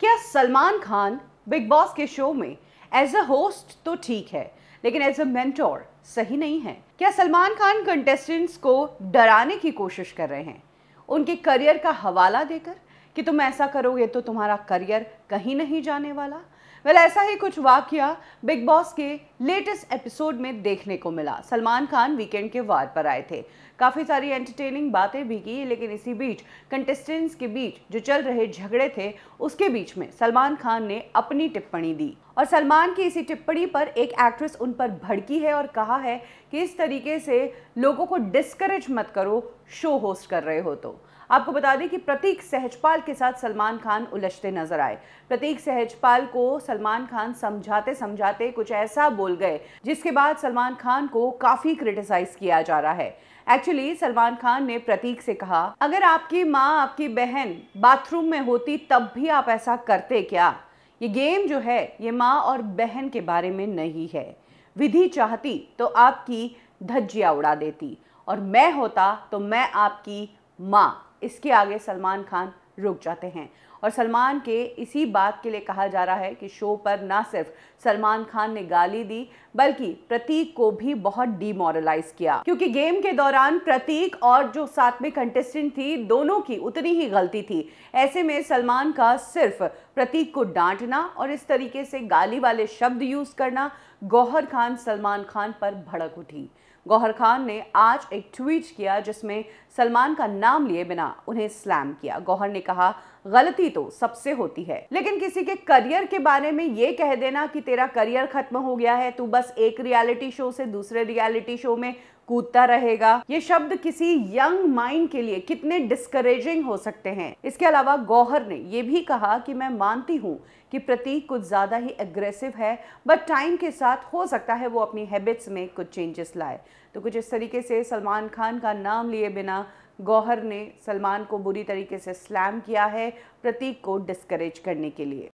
क्या Salman Khan Bigg Boss के show में एज अ होस्ट तो ठीक है लेकिन एज अ मेंटोर सही नहीं है क्या सलमान खान कंटेस्टेंट्स को डराने की कोशिश कर रहे हैं उनके करियर का हवाला देकर कि तुम ऐसा करोगे तो तुम्हारा करियर कहीं नहीं जाने वाला वेल well, ऐसा ही कुछ वाक्य बिग बॉस के लेटेस्ट एपिसोड में देखने को मिला सलमान खान वीकेंड के वार पर आए थे काफ़ी सारी एंटरटेनिंग बातें भी की लेकिन इसी बीच कंटेस्टेंट्स के बीच जो चल रहे झगड़े थे उसके बीच में सलमान खान ने अपनी टिप्पणी दी और सलमान की इसी टिप्पणी पर एक एक्ट्रेस उन पर भड़की है और कहा है कि इस तरीके से लोगों को डिस्करेज मत करो शो होस्ट कर रहे हो तो आपको बता दें कि प्रतीक सहजपाल के साथ सलमान खान उलझते नजर आए प्रतीक सहजपाल को सलमान खान समझाते समझाते कुछ ऐसा बोल गए जिसके बाद सलमान खान को काफ़ी क्रिटिसाइज किया जा रहा है एक्चुअली सलमान खान ने प्रतीक से कहा अगर आपकी माँ आपकी बहन बाथरूम में होती तब भी आप ऐसा करते क्या ये गेम जो है ये माँ और बहन के बारे में नहीं है विधि चाहती तो आपकी धज्जियाँ उड़ा देती और मैं होता तो मैं आपकी माँ इसके आगे सलमान खान रुक जाते हैं और सलमान के इसी बात के लिए कहा जा रहा है कि शो पर ना सिर्फ सलमान खान ने गाली दी बल्कि प्रतीक को भी बहुत डिमोरलाइज किया क्योंकि गेम के दौरान प्रतीक और जो साथ में कंटेस्टेंट थी दोनों की उतनी ही गलती थी ऐसे में सलमान का सिर्फ प्रतीक को डांटना और इस तरीके से गाली वाले शब्द यूज करना गौहर खान सलमान खान पर भड़क उठी गौहर खान ने आज एक ट्वीट किया जिसमें सलमान का नाम लिए बिना उन्हें स्लैम किया गौहर ने कहा गलती तो सबसे होती है लेकिन किसी के करियर के बारे में ये कह देना कि तेरा करियर खत्म हो गया है तू बस एक रियलिटी शो से दूसरे रियलिटी शो में कूदता रहेगा ये शब्द किसी यंग माइंड के लिए कितने डिस्करेजिंग हो सकते हैं इसके अलावा गौहर ने ये भी कहा कि मैं मानती हूँ कि प्रतीक कुछ ज़्यादा ही एग्रेसिव है बट टाइम के साथ हो सकता है वो अपनी हैबिट्स में कुछ चेंजेस लाए तो कुछ इस तरीके से सलमान खान का नाम लिए बिना गौहर ने सलमान को बुरी तरीके से स्लैम किया है प्रतीक को डिस्करेज करने के लिए